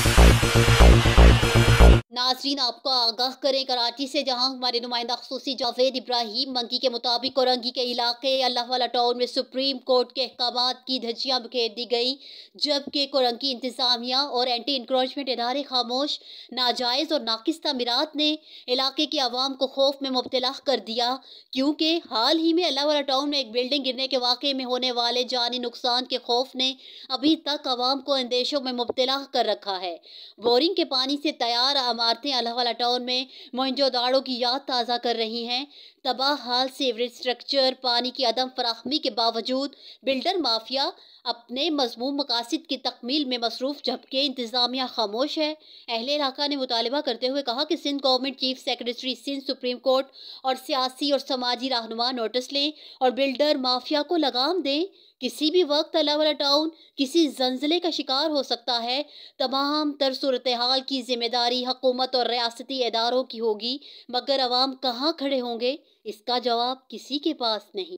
Thank you. नाजरीन आपका आगाह करें कराची से जहाँ हमारे नुमाइंदा खसूसी जावेद इब्राहिम मंकी के मुताबिक कोरंगी के इलाके अल्लाह वाला टाउन में सुप्रीम कोर्ट के अहकाम की धज्जियाँ बखेर दी गई जबकि कोरंगी इंतजामिया और एंटी इंक्रोचमेंट इदारे खामोश नाजायज़ और नाकिस तमीरत ने इलाके की आवाम को खौफ में मुबतला कर दिया क्योंकि हाल ही में अल्लाह वाला टाउन में एक बिल्डिंग गिरने के वाक़े में होने वाले जानी नुकसान के खौफ ने अभी तक आवाम को अंदेशों में मुबतला कर रखा है बोरिंग के पानी से तैयार इमारतें अलावाला टाउन में दाड़ों की याद ताज़ा कर रही हैं तबाह हाल सीवरेज स्ट्रक्चर पानी की अदम फराहमी के बावजूद बिल्डर माफिया अपने मजमू मकासद की तकमील में मसरूफ़ जबकि इंतज़ामिया खामोश है अहल इलाका ने मुतालबा करते हुए कहा कि Sindh government chief secretary Sindh supreme court और सियासी और समाजी रहनुमा नोटिस लें और बिल्डर माफिया को लगाम दें किसी भी वक्त अलावला टाउन किसी जंजले का शिकार हो सकता है तमाम तर सूरत हाल की जिम्मेदारी हकूमत और रियासती इदारों की होगी मगर आवाम कहाँ खड़े होंगे इसका जवाब किसी के पास नहीं